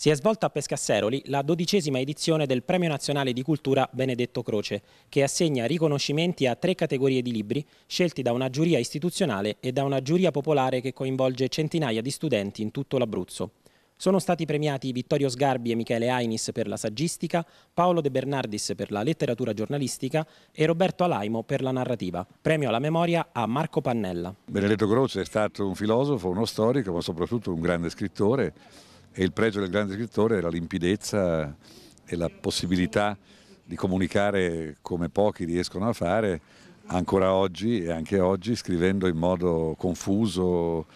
Si è svolta a Pescasseroli la dodicesima edizione del Premio Nazionale di Cultura Benedetto Croce, che assegna riconoscimenti a tre categorie di libri scelti da una giuria istituzionale e da una giuria popolare che coinvolge centinaia di studenti in tutto l'Abruzzo. Sono stati premiati Vittorio Sgarbi e Michele Ainis per la saggistica, Paolo De Bernardis per la letteratura giornalistica e Roberto Alaimo per la narrativa. Premio alla memoria a Marco Pannella. Benedetto Croce è stato un filosofo, uno storico, ma soprattutto un grande scrittore e il pregio del grande scrittore è la limpidezza e la possibilità di comunicare come pochi riescono a fare ancora oggi e anche oggi scrivendo in modo confuso,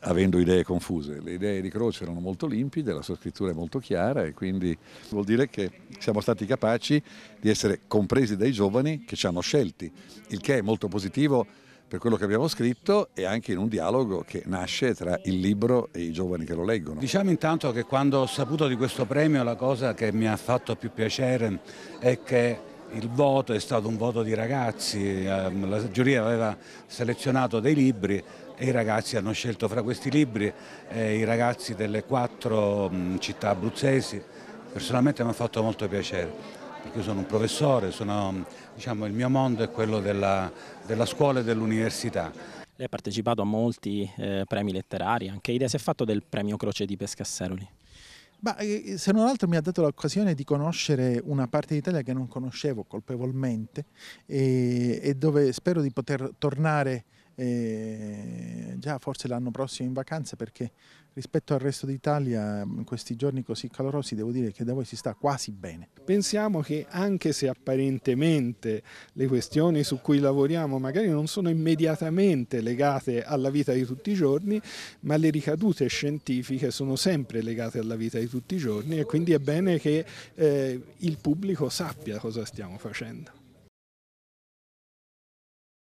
avendo idee confuse. Le idee di Croce erano molto limpide, la sua scrittura è molto chiara e quindi vuol dire che siamo stati capaci di essere compresi dai giovani che ci hanno scelti, il che è molto positivo per quello che abbiamo scritto e anche in un dialogo che nasce tra il libro e i giovani che lo leggono. Diciamo intanto che quando ho saputo di questo premio la cosa che mi ha fatto più piacere è che il voto è stato un voto di ragazzi, ehm, la giuria aveva selezionato dei libri e i ragazzi hanno scelto fra questi libri eh, i ragazzi delle quattro mm, città abruzzesi, personalmente mi ha fatto molto piacere perché sono un professore, sono, diciamo, il mio mondo è quello della, della scuola e dell'università. Lei ha partecipato a molti eh, premi letterari, anche idea si è fatto del premio Croce di Pescasseroli. Ma, eh, se non altro mi ha dato l'occasione di conoscere una parte d'Italia che non conoscevo colpevolmente e, eh, e, dove spero di poter tornare eh, già forse l'anno prossimo in vacanza perché rispetto al resto d'Italia mm, in questi giorni così calorosi devo dire che da voi si sta quasi bene. Pensiamo che anche se apparentemente le questioni su cui lavoriamo magari non sono immediatamente legate alla vita di tutti i giorni, ma le ricadute scientifiche sono sempre legate alla vita di tutti i giorni e quindi è bene che eh, il pubblico sappia cosa stiamo facendo.